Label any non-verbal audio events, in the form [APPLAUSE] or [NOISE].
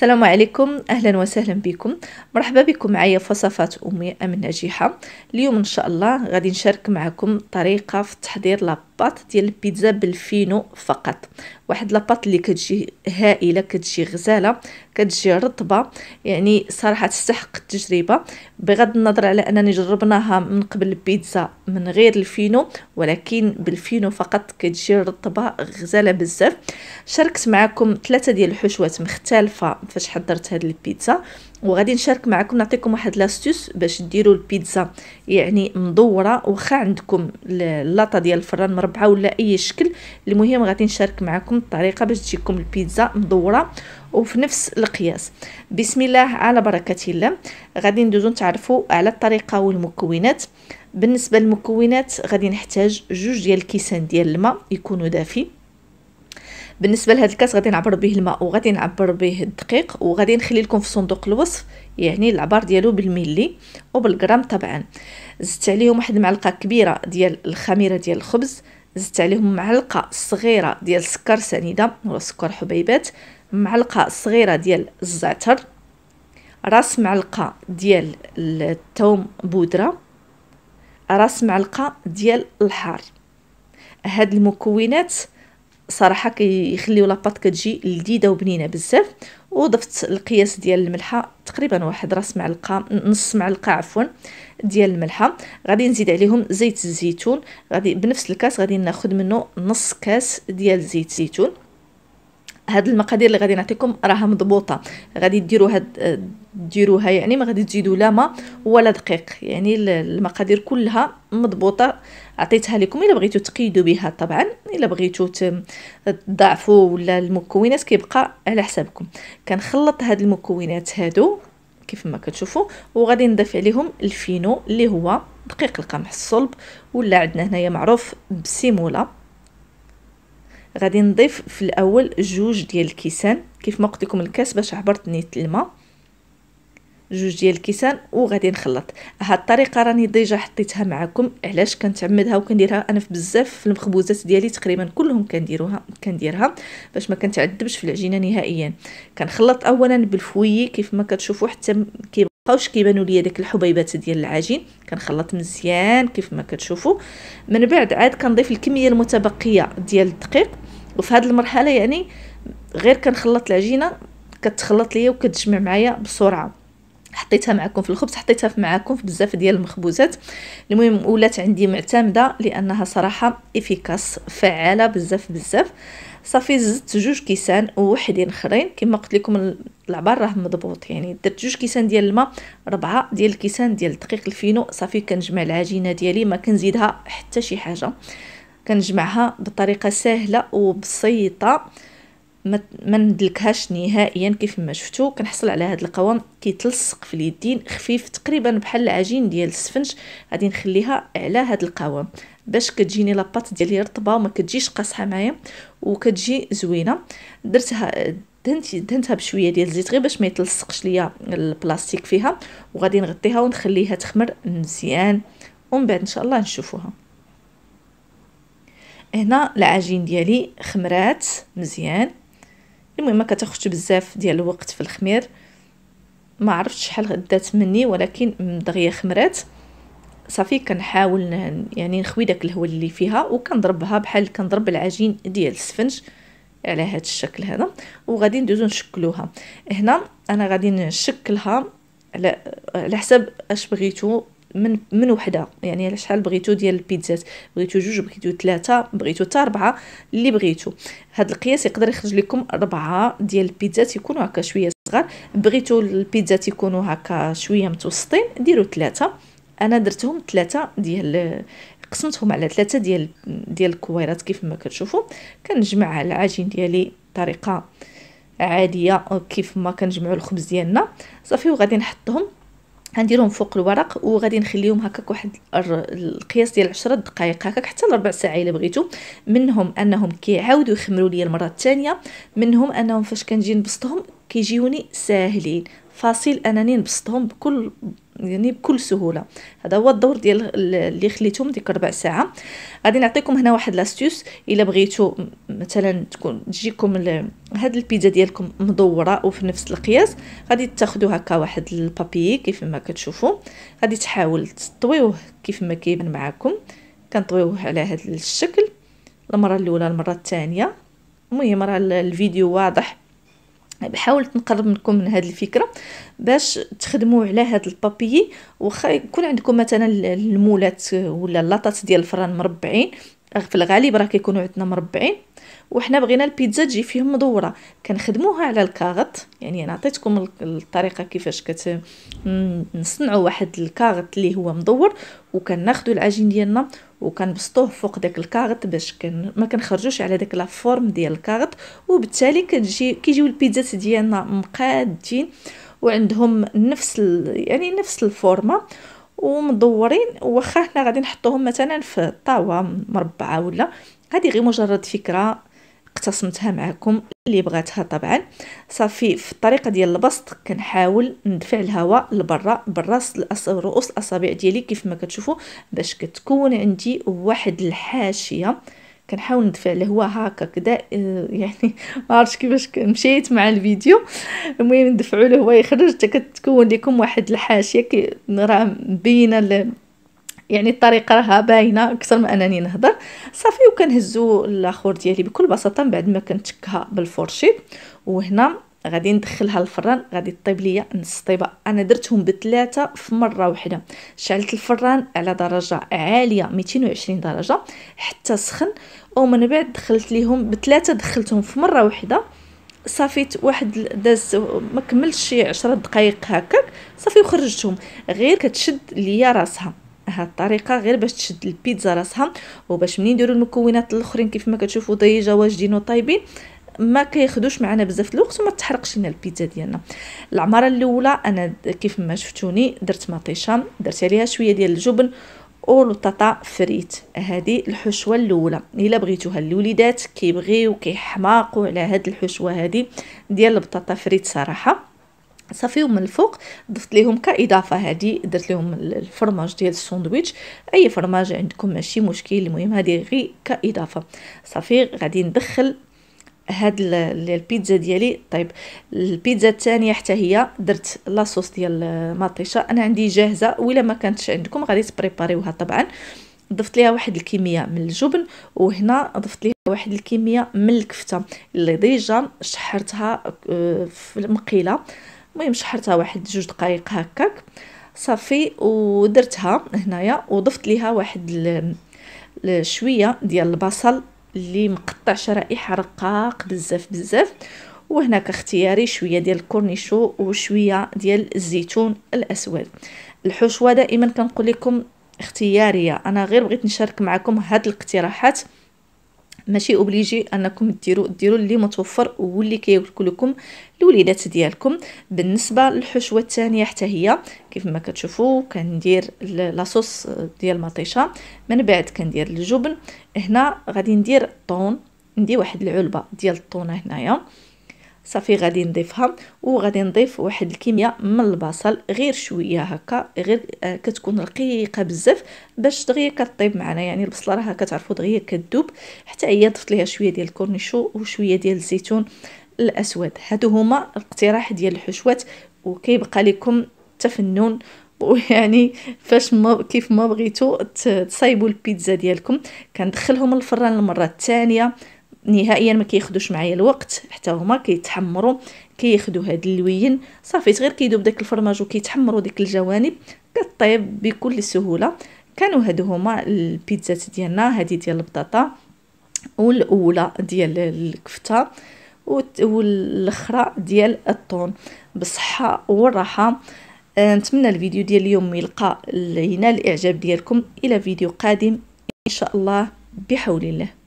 السلام عليكم اهلا وسهلا بكم مرحبا بكم معايا في وصفات امي ام ناجحه اليوم ان شاء الله غادي نشارك معكم طريقه في تحضير لاب لاباط ديال البيتزا بالفينو فقط واحد لاباط اللي كتجي هائله كتجي غزاله كتجي رطبه يعني صراحه تستحق التجربه بغض النظر على انني جربناها من قبل البيتزا من غير الفينو ولكن بالفينو فقط كتجي رطبه غزاله بزاف شاركت معكم ثلاثه ديال الحشوات مختلفه فاش حضرت هذه البيتزا وغادي نشارك معكم نعطيكم واحد لاستوس باش ديروا البيتزا يعني مدوره واخا عندكم اللاطه ديال الفران مربعه ولا اي شكل المهم غادي نشارك معكم الطريقه باش تجيكم البيتزا مدوره وفي نفس القياس بسم الله على بركه الله غادي ندوزو نتعرفوا على الطريقه والمكونات بالنسبه للمكونات غادي نحتاج جوج ديال الكيسان ديال الماء يكونوا دافي بالنسبه لهذا الكاس غادي نعبر به الماء وغادي نعبر به الدقيق وغادي نخلي لكم في صندوق الوصف يعني العبار ديالو بالملي وبالغرام طبعا زدت عليهم واحد المعلقه كبيره ديال الخميره ديال الخبز زدت عليهم معلقه صغيره ديال سكر سنيده ولا سكر حبيبات معلقه صغيره ديال الزعتر راس معلقه ديال الثوم بودره راس معلقه ديال الحار هاد المكونات صراحه كيخليو لاباط كتجي لذيذه وبنينه بزاف وضفت القياس ديال الملحه تقريبا واحد راس معلقه نص معلقه عفوا ديال الملحه غادي نزيد عليهم زيت الزيتون غادي بنفس الكاس غادي ناخذ منه نص كاس ديال زيت الزيتون هاد المقادير اللي غادي نعطيكم راها مضبوطه غادي ديروا هاد ديروها يعني ما غادي تزيدوا لا ما ولا دقيق يعني المقادير كلها مضبوطه عطيتها لكم الا بغيتو تقيدوا بها طبعا الا بغيتو تضاعفو ولا المكونات كيبقى على حسابكم كنخلط هاد المكونات هادو كيف ما كتشوفوا وغادي نضيف عليهم الفينو اللي هو دقيق القمح الصلب ولا عندنا هنايا معروف بسيمولا غادي نضيف في الاول جوج ديال الكيسان كيف ما قلت لكم الكاس باش عبرت نيت الماء جوج ديال الكيسان وغادي نخلط هاد الطريقه راني ديجا حطيتها معكم علاش كنتعمدها وكنديرها انا في بزاف في المخبوزات ديالي تقريبا كلهم كنديروها كنديرها باش ما كنتعذبش في العجينه نهائيا كنخلط اولا بالفويي كيف ما كتشوفوا حتى كيبقاوش كيبانوا ليا داك الحبيبات ديال العجين كنخلط مزيان كيف ما كتشوفوا من بعد عاد كنضيف الكميه المتبقيه ديال الدقيق وفي هذه المرحله يعني غير كنخلط العجينه كتخلط ليا وكتجمع معايا بسرعه حطيتها معكم في الخبز حطيتها معكم في بزاف ديال المخبوزات المهم ولات عندي معتمده لانها صراحه افيكاس فعاله بزاف بزاف صافي زدت جوج كيسان وحدين خرين كما قلت لكم العبار راه مضبوط يعني درت جوج كيسان ديال الماء ربعة ديال الكيسان ديال الدقيق الفينو صافي كنجمع العجينه ديالي ما كنزيدها حتى شي حاجه كنجمعها بطريقه سهله وبسيطه ما ندلكهاش نهائيا كيف ما شفتو كنحصل على هذا القوام كيتلصق في اليدين خفيف تقريبا بحال العجين ديال السفنج غادي نخليها على هذا القوام باش كتجيني لاباط ديالي رطبه وما كتجيش قاصحه معايا وكتجي زوينه درتها دهنت دهنتها بشويه ديال الزيت غير باش ما يتلصقش ليا البلاستيك فيها وغادي نغطيها ونخليها تخمر مزيان ومن بعد ان شاء الله نشوفوها هنا العجين ديالي خمرات مزيان المهم ما كتاخذش بزاف ديال الوقت في الخمير ما عرفتش شحال دات مني ولكن دغيا خمرات صافي كنحاول يعني نخوي داك الهوا اللي فيها وكنضربها بحال كنضرب العجين ديال السفنج على هذا الشكل هذا وغادي ندوزو نشكلوها هنا انا غادي نشكلها على على حسب اش بغيتو من من وحده يعني على شحال بغيتو ديال البيتزات بغيتو جوج بغيتو ثلاثه بغيتو حتى اربعه اللي بغيتو هاد القياس يقدر يخرج لكم اربعه ديال البيتزات يكونوا هكا شويه صغار بغيتو البيتزات يكونوا هكا شويه متوسطين ديروا ثلاثه انا درتهم ثلاثه ديال قسمتهم على ثلاثه ديال ديال الكويرات كيف ما كتشوفوا كنجمع العجين ديالي بطريقه عاديه كيف ما كنجمعوا الخبز ديالنا صافي وغادي نحطهم غنديرهم فوق الورق وغادي نخليهم هكاك واحد القياس ديال 10 دقائق هكاك حتى لربع ساعه الا بغيتو منهم انهم كيعاودوا يخمروا ليا المره الثانيه منهم انهم فاش كنجي نبسطهم كيجيوني ساهلين فاصل انني نبسطهم بكل يعني بكل سهوله هذا هو الدور ديال اللي خليتهم ديك ربع ساعه غادي نعطيكم هنا واحد لاستيوس الا بغيتو مثلا تكون تجيكم هاد البيتزا ديالكم مدوره وفي نفس القياس غادي تاخذوا هكا واحد البابي كيف ما كتشوفوا غادي تحاول تطويوه كيف ما كيبان معكم كنطويوه على هذا الشكل المره الاولى المره الثانيه المهم راه الفيديو واضح حاولت نقرب منكم من هذه الفكره باش تخدموا على هذا البابيي واخا يكون عندكم مثلا المولات ولا اللاطات ديال الفران مربعين في الغالب راه كيكونوا عندنا مربعين وحنا بغينا البيتزا تجي فيهم مدوره كنخدموها على الكاغط يعني انا عطيتكم الطريقه كيفاش كنصنعوا واحد الكاغط اللي هو مدور وكناخذوا العجين ديالنا وكنبسطوه فوق داك الكاغط باش كن ما كنخرجوش على داك لا فورم ديال الكاغط وبالتالي كتجي كيجيو البيتزات ديالنا مقادين وعندهم نفس ال... يعني نفس الفورمه ومدورين واخا حنا غادي نحطوهم مثلا في طاوه مربعه ولا هذه غير مجرد فكره اقتسمتها معكم اللي بغاتها طبعا صافي في الطريقه ديال البسط كنحاول ندفع الهواء لبرا براس رؤوس الاصابع ديالي كيف ما كتشوفوا باش كتكون عندي واحد الحاشيه كنحاول ندفع لهو هكا كدا آه، يعني ما عرفتش كيفاش مشيت مع الفيديو المهم ندفعوا له هو يخرج حتى كتكون لكم واحد الحاشيه كي راه مبينه يعني الطريقه راها باينه اكثر ما انني نهضر صافي وكنهزو الاخر ديالي بكل بساطه من بعد ما كنتشكها بالفرشي وهنا غادي ندخلها الفران غادي طيب ليا نص طيبه انا درتهم بثلاثه في مره واحده شعلت الفران على درجه عاليه 220 درجه حتى سخن ومن بعد دخلت ليهم بثلاثه دخلتهم في مره واحده صافيت واحد داز ما كملش شي 10 دقائق هكاك صافي وخرجتهم غير كتشد ليا راسها هاد الطريقه غير باش تشد البيتزا راسها وباش منين نديروا المكونات الاخرين كيف ما كتشوفوا ضيجه واجدين وطايبين ما كياخذوش معنا بزاف الوقت وما تحرقش لنا البيتزا ديالنا العماره الاولى انا كيف ما شفتوني درت مطيشه درت عليها شويه ديال الجبن والبطاطا فريت هذه الحشوه الاولى الا بغيتوها الوليدات كيبغيو كيحماقوا على هاد الحشوه هذه ديال البطاطا فريت صراحه صافي ومن الفوق ضفت لهم كاضافه هذه درت لهم الفرماج ديال الساندويتش اي فرماج عندكم ماشي مشكل المهم هذه غير كاضافه صافي غادي ندخل هاد البيتزا ديالي طيب البيتزا الثانيه حتى هي درت لاصوص ديال المطيشه انا عندي جاهزه ولا ما كانتش عندكم غادي تبريباريوها طبعا ضفت ليها واحد الكميه من الجبن وهنا ضفت ليها واحد الكميه من الكفته اللي ديجا شحرتها آه، في المقيله المهم شحرتها واحد جوج دقائق هكاك صافي ودرتها هنايا وضفت ليها واحد شويه ديال البصل اللي مقطع شرائح رقاق بزاف بزاف وهناك اختياري شويه ديال الكورنيشو وشويه ديال الزيتون الاسود الحشوه دائما كنقول لكم اختياريه انا غير بغيت نشارك معكم هاد الاقتراحات ماشي اوبليجي انكم ديروا ديروا اللي متوفر واللي كياكل لكم الوليدات ديالكم بالنسبه للحشوه الثانيه حتى هي كيف ما كتشوفوا كندير لاصوص ديال المطيشه من بعد كندير الجبن هنا غادي ندير طون عندي واحد العلبه ديال الطونه هنايا صافي غادي نضيفها وغادي نضيف واحد الكميه من البصل غير شويه هكا غير آه، كتكون رقيقه بزاف باش دغيا كطيب معنا يعني البصله راه كتعرفوا دغيا كتذوب حتى هي ضفت ليها شويه ديال الكورنيشو وشويه ديال الزيتون الاسود هادو هما الاقتراح ديال الحشوات وكيبقى لكم تفنون [LAUGHS] ويعني فاش ما كيف ما بغيتو تصايبوا البيتزا ديالكم كندخلهم الفران المره الثانيه نهائيا ما كياخذوش معايا الوقت حتى هما كيتحمروا كياخذوا هاد اللوين صافي غير كيدوب داك الفرماج وكيتحمروا ديك الجوانب كطيب بكل سهوله كانوا هادو هما البيتزات ديالنا هادي ديال البطاطا والاولى ديال الكفته والاخرى ديال الطون بالصحه والراحه آه، نتمنى الفيديو ديال اليوم يلقى هنا الاعجاب ديالكم الى فيديو قادم ان شاء الله بحول الله